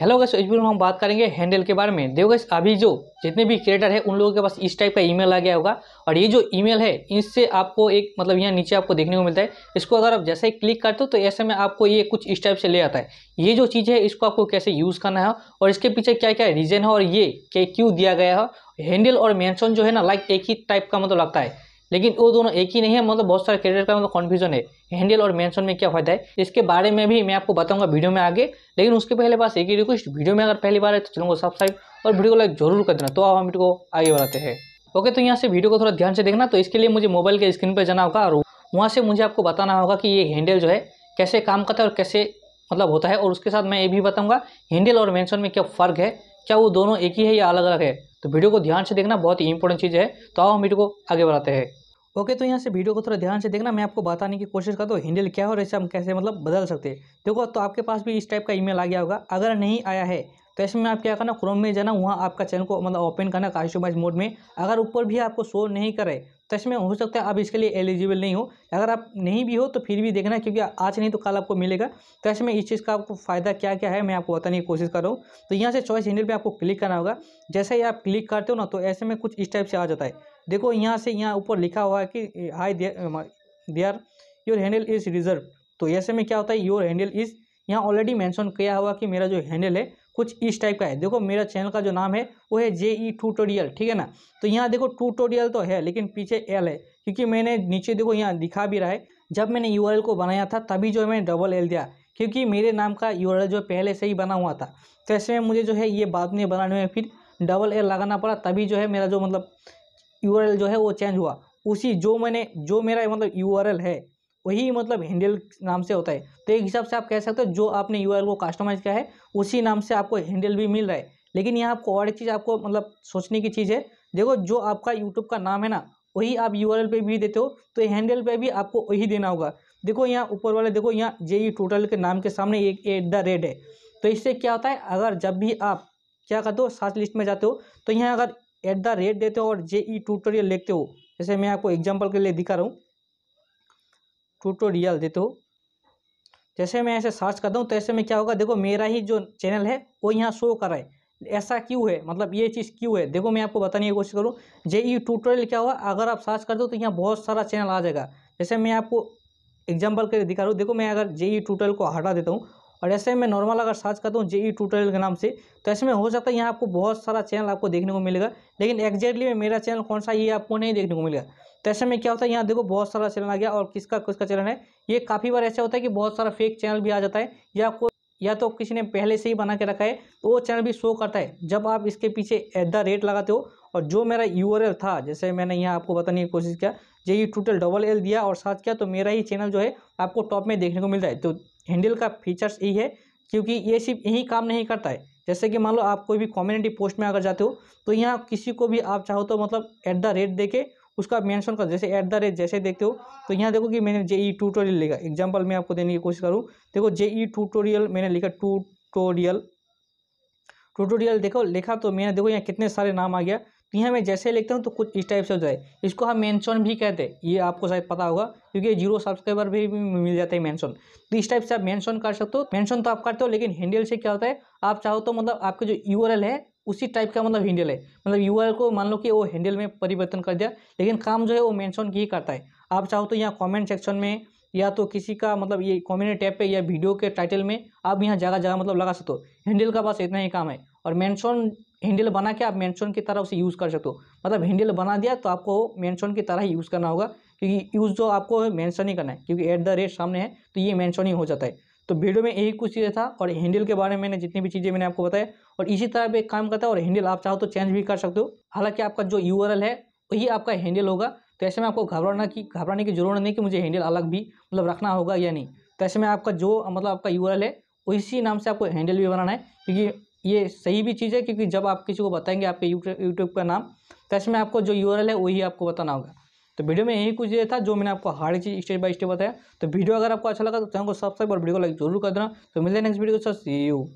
hello तो gas इस video में हम बात करेंगे हैंडल के बारे में देखो गैस अभी जो जितने भी क्रिएटर है उन लोगों के पास इस टाइप का ईमेल आ गया होगा और ये जो ईमेल है इससे आपको एक मतलब यहाँ नीचे आपको देखने को मिलता है इसको अगर आप जैसे ही क्लिक करते हो तो ऐसे में आपको ये कुछ इस टाइप से ले आता है ये जो चीज़ है इसको आपको कैसे यूज़ करना है और इसके पीछे क्या क्या रीज़न है और ये क्यों दिया गया है हैंडल और मैंशन जो है ना लाइक एक ही टाइप का मतलब लगता है लेकिन वो दोनों एक ही नहीं है मतलब बहुत सारे कैरियर का मतलब कन्फ्यूजन है हैंडल और मेंशन में क्या फायदा है इसके बारे में भी मैं आपको बताऊंगा वीडियो में आगे लेकिन उसके पहले पास एक ही रिक्वेस्ट वीडियो में अगर पहली बार है तो चैनल को सब्सक्राइब और वीडियो को लाइक जरूर कर देना तो आप हम वीडियो आगे बढ़ाते हैं ओके तो यहाँ से वीडियो को थोड़ा ध्यान से देखना तो इसके लिए मुझे मोबाइल के स्क्रीन पर जाना होगा और वहाँ से मुझे आपको बताना होगा कि ये हैंडल जो है कैसे काम करता है और कैसे मतलब होता है और उसके साथ मैं ये भी बताऊँगा हैंडल और मैंशन में क्या फ़र्क है क्या वो दोनों एक ही है या अलग अलग है तो वीडियो को ध्यान से देखना बहुत ही इंपॉर्टेंट चीज़ है तो आओ हम वीडियो को आगे बढ़ाते हैं ओके तो यहाँ से वीडियो को थोड़ा ध्यान से देखना मैं आपको बताने की कोशिश करता हूँ हैंडल क्या है और ऐसे हम कैसे मतलब बदल सकते हैं देखो तो आपके पास भी इस टाइप का ईमेल आ गया होगा अगर नहीं आया है तो ऐसे में आप क्या करना क्रोम में जाना वहाँ आपका चैनल को मतलब ओपन करना कास्टमाइज मोड में अगर ऊपर भी आपको शो नहीं करे तो इसमें हो सकता है आप इसके लिए एलिजिबल नहीं हो अगर आप नहीं भी हो तो फिर भी देखना क्योंकि आज नहीं तो कल आपको मिलेगा तो इसमें इस चीज़ का आपको फ़ायदा क्या क्या है मैं आपको बताने की कोशिश कर रहा हूँ तो यहाँ से चॉइस हैंडल पर आपको क्लिक करना होगा जैसे ही आप क्लिक करते हो ना तो ऐसे में कुछ इस टाइप से आ जाता है देखो यहाँ से यहाँ ऊपर लिखा हुआ है कि hi there your handle is reserve तो ऐसे में क्या होता है योर हैंडल इज़ यहाँ ऑलरेडी मैंशन किया हुआ कि मेरा जो हैंडल है कुछ इस टाइप का है देखो मेरा चैनल का जो नाम है वो है जे ई टूटोरियल ठीक है ना तो यहाँ देखो टूटोरियल तो है लेकिन पीछे एल है क्योंकि मैंने नीचे देखो यहाँ दिखा भी रहा है जब मैंने यू को बनाया था तभी जो मैंने डबल एल दिया क्योंकि मेरे नाम का यू जो पहले से ही बना हुआ था तो ऐसे में मुझे जो है ये बाद में बनाने में फिर डबल एल लगाना पड़ा तभी जो है मेरा जो मतलब यू जो है वो चेंज हुआ उसी जो मैंने जो मेरा मतलब यू है वही मतलब हैंडल नाम से होता है तो एक हिसाब से आप कह सकते हो जो आपने यू को कस्टमाइज किया है उसी नाम से आपको हैंडल भी मिल रहा है लेकिन यहाँ आपको और एक चीज़ आपको मतलब सोचने की चीज़ है देखो जो आपका यूट्यूब का नाम है ना वही आप यू पे भी देते हो तो हैंडल पे भी आपको वही देना होगा देखो यहाँ ऊपर वाले देखो यहाँ जे टोटल e के नाम के सामने एक एट द रेट है तो इससे क्या होता है अगर जब भी आप क्या करते हो सात लिस्ट में जाते हो तो यहाँ अगर एट द रेट देते हो और जे ई ट्यूटोरियल लिखते हो जैसे मैं आपको एग्जाम्पल के लिए दिखा रहा हूँ ट्यूटोरियल देते हो जैसे मैं ऐसे सर्च करता हूँ तो ऐसे में क्या होगा देखो मेरा ही जो चैनल है वो यहाँ शो कर रहा है ऐसा क्यों है मतलब ये चीज़ क्यों है देखो मैं आपको बताने की कोशिश करूँ जे ई ट्यूटोरियल क्या हुआ अगर आप सर्च कर दो तो यहाँ बहुत सारा चैनल आ जाएगा जैसे मैं आपको एग्जाम्पल के दिखा रहा हूँ देखो मैं अगर जे ई ट्यूटोरियल को हटा देता हूँ और ऐसे में नॉर्मल अगर सर्च करता हूँ जेई ट्यूटोरियल के नाम से तो ऐसे में हो सकता है यहाँ आपको बहुत सारा चैनल आपको देखने को मिलेगा लेकिन एक्जैक्टली में मेरा चैनल कौन सा ये आपको नहीं देखने को मिलेगा तो ऐसे में क्या होता है यहाँ देखो बहुत सारा चैनल आ गया और किसका किसका चैनल है ये काफ़ी बार ऐसा होता है कि बहुत सारा फेक चैनल भी आ जाता है या आपको या तो किसी ने पहले से ही बना के रखा है तो वो चैनल भी शो करता है जब आप इसके पीछे एट द रेट लगाते हो और जो मेरा यू था जैसे मैंने यहाँ आपको बताने की कोशिश किया J U total double L दिया और साथ किया तो मेरा ही चैनल जो है आपको टॉप में देखने को मिलता है तो हैंडल का फीचर्स यही है क्योंकि ये सिर्फ यही काम नहीं करता है जैसे कि मान लो आप कोई भी कम्युनिटी पोस्ट में अगर जाते हो तो यहाँ किसी को भी आप चाहो तो मतलब एट द रेट दे के उसका मेंशन कर जैसे एट द रेट जैसे देखते हो तो यहाँ देखो कि मैंने जे ई ट्यूटोरियल लिखा एग्जाम्पल मैं आपको देने की कोशिश करूँ देखो जे ई ट्यूटोरियल मैंने लिखा ट्यूटोरियल ट्यूटोरियल देखो लिखा तो मैंने देखो यहाँ कितने सारे नाम आ गया तो यहाँ मैं जैसे लिखता हूँ तो कुछ इस टाइप से हो जाए इसको हम मैंशन भी कहते हैं ये आपको शायद पता होगा क्योंकि जीरो सब्सक्राइबर भी मिल जाता है मैंशन तो इस टाइप से आप मैंशन कर सकते हो मैंशन तो आप करते हो लेकिन हैंडल से क्या होता है आप चाहो तो मतलब आपके जो यू है उसी टाइप का मतलब हैंडल है मतलब यू को मान लो कि वो हैंडल में परिवर्तन कर दिया लेकिन काम जो है वो मैंशन ही करता है आप चाहो तो यहाँ कॉमेंट सेक्शन में या तो किसी का मतलब ये कॉम्युनिटी टैप पे या वीडियो के टाइटल में आप यहाँ जगह जगह मतलब लगा सकते हो हैंडल का पास इतना ही काम है और मेंशन हैंडल बना के आप मेंशन की तरह उसे यूज़ कर सकते हो मतलब हैंडल बना दिया तो आपको मेंशन की तरह ही यूज़ करना होगा क्योंकि यूज़ जो आपको मेंशन ही करना है क्योंकि एट द रेट सामने है तो ये मैंशन ही हो जाता है तो वीडियो में यही कुछ चीज़ें था और हैंडल के बारे में मैंने जितनी भी चीज़ें मैंने आपको बताया और इसी तरह पे काम करता है और हैंडल आप चाहो तो चेंज भी कर सकते हो हालांकि आपका जो यू है वही आपका हैंडल होगा तो ऐसे में आपको घबराना की घबराने की जरूरत नहीं कि मुझे हैंडल अलग भी मतलब रखना होगा या नहीं तो ऐसे में आपका जो मतलब आपका यू है इसी नाम से आपको हैंडल भी बनाना है क्योंकि ये सही भी चीज़ है क्योंकि जब आप किसी को बताएंगे आपके यूट्यूब का नाम तो ऐसे में आपको जो यू है वही आपको बताना होगा तो वीडियो में यही कुछ ये था जो मैंने आपको हर चीज स्टेप बाय स्टेप बताया तो वीडियो अगर आपको अच्छा लगा तो चैनल को सब्सक्राइब और वीडियो को लाइक जरूर कर देना तो मिलते हैं next video sir see you